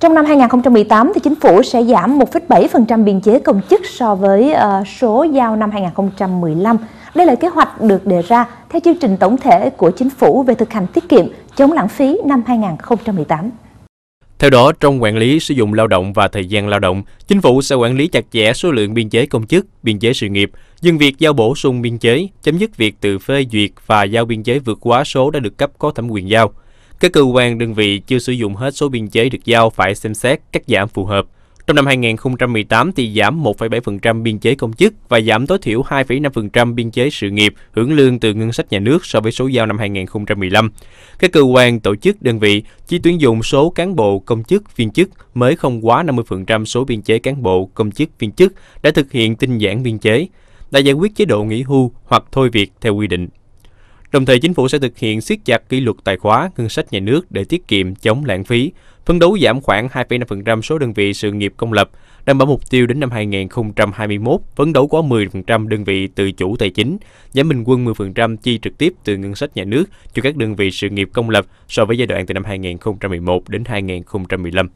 Trong năm 2018 thì chính phủ sẽ giảm 1,7% biên chế công chức so với ờ, số giao năm 2015. Đây là kế hoạch được đề ra theo chương trình tổng thể của chính phủ về thực hành tiết kiệm chống lãng phí năm 2018. Theo đó, trong quản lý sử dụng lao động và thời gian lao động, chính phủ sẽ quản lý chặt chẽ số lượng biên chế công chức, biên chế sự nghiệp, dừng việc giao bổ sung biên chế, chấm dứt việc tự phê duyệt và giao biên chế vượt quá số đã được cấp có thẩm quyền giao. Các cơ quan đơn vị chưa sử dụng hết số biên chế được giao phải xem xét cắt giảm phù hợp. Trong năm 2018 thì giảm 1,7% biên chế công chức và giảm tối thiểu 2,5% biên chế sự nghiệp hưởng lương từ ngân sách nhà nước so với số giao năm 2015. Các cơ quan, tổ chức, đơn vị chỉ tuyển dụng số cán bộ, công chức, viên chức mới không quá 50% số biên chế cán bộ, công chức, viên chức đã thực hiện tinh giản biên chế, đã giải quyết chế độ nghỉ hưu hoặc thôi việc theo quy định. Đồng thời chính phủ sẽ thực hiện siết chặt kỷ luật tài khóa ngân sách nhà nước để tiết kiệm chống lãng phí, phấn đấu giảm khoảng 2,5% số đơn vị sự nghiệp công lập, đảm bảo mục tiêu đến năm 2021 phấn đấu có 10% đơn vị tự chủ tài chính, giảm bình quân 10% chi trực tiếp từ ngân sách nhà nước cho các đơn vị sự nghiệp công lập so với giai đoạn từ năm 2011 đến 2015.